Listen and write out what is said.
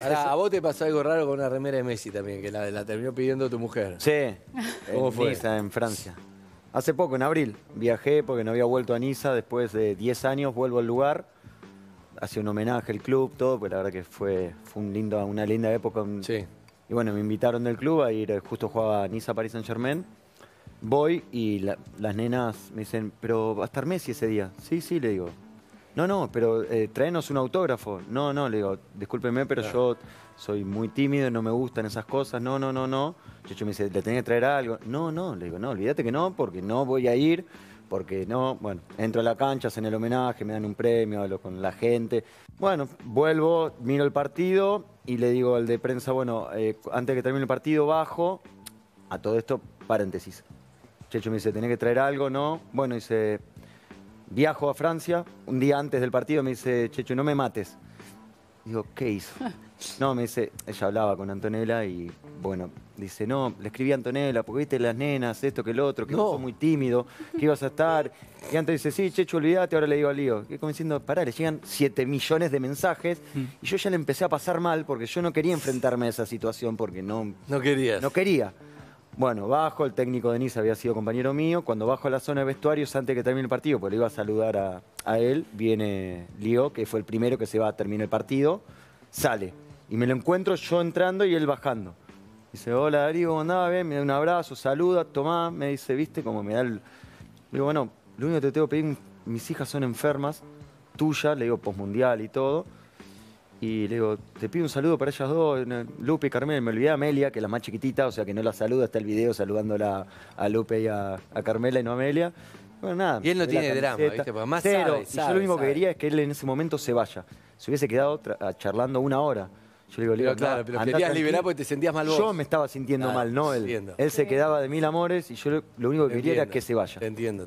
a vos te pasó algo raro con una remera de Messi también, que la, terminó pidiendo tu mujer. Sí. ¿Cómo fue? Niza, en Francia. Hace poco, en abril, viajé porque no había vuelto a Niza. Después de 10 años vuelvo al lugar. Hace un homenaje al club, todo, pero pues la verdad que fue, un lindo, una linda época. Sí. Y bueno, me invitaron del club a ir, justo jugaba a Niza Paris Saint Germain. Voy y las nenas me dicen, pero va a estar Messi ese día. Sí, sí, le digo no, no, pero eh, tráenos un autógrafo. No, no, le digo, discúlpeme, pero yo soy muy tímido, y no me gustan esas cosas. No, no, no, no. Checho me dice, ¿le tenés que traer algo? No, no, le digo, no, olvídate que no, porque no voy a ir, porque no, bueno, entro a la cancha, hacen el homenaje, me dan un premio, hablo con la gente. Bueno, vuelvo, miro el partido y le digo al de prensa, bueno, eh, antes de que termine el partido, bajo. A todo esto, paréntesis. Checho me dice, ¿tenés que traer algo? No. Bueno, dice, Viajo a Francia, un día antes del partido me dice, Checho, no me mates. Digo, ¿qué hizo? No, me dice, ella hablaba con Antonella y bueno, dice, no, le escribí a Antonella, porque viste las nenas, esto que el otro, que no. sos muy tímido, que ibas a estar. Y antes dice, sí, Checho, olvídate, ahora le digo al Lío. Y como diciendo, pará, le llegan 7 millones de mensajes mm. y yo ya le empecé a pasar mal porque yo no quería enfrentarme a esa situación porque no. No quería No quería. Bueno, bajo, el técnico Nice había sido compañero mío. Cuando bajo a la zona de vestuarios, antes de que termine el partido, porque le iba a saludar a, él, viene Lío, que fue el primero que se va a terminar el partido, sale. Y me lo encuentro yo entrando y él bajando. Dice, hola Darío, ¿cómo andaba? me da un abrazo, saluda, tomá. Me dice, ¿viste? Como me da el... digo, bueno, lo único que te tengo que pedir, mis hijas son enfermas, tuya, le digo, postmundial y todo y le digo, te pido un saludo para ellas dos, Lupe y Carmela. Me olvidé a Amelia, que es la más chiquitita, o sea que no la saluda, hasta el video saludándola a Lupe y a, Carmela y no a Amelia. Bueno, nada. Y él no tiene drama, ¿viste? más cero. y yo lo único que quería es que él en ese momento se vaya. Se hubiese quedado ah, charlando una hora. Yo le digo, pero, claro, pero querías liberar porque te sentías mal vos. Yo me estaba sintiendo ah, mal, no él. Él se quedaba de mil amores y yo lo, único que quería era que se vaya. entiendo.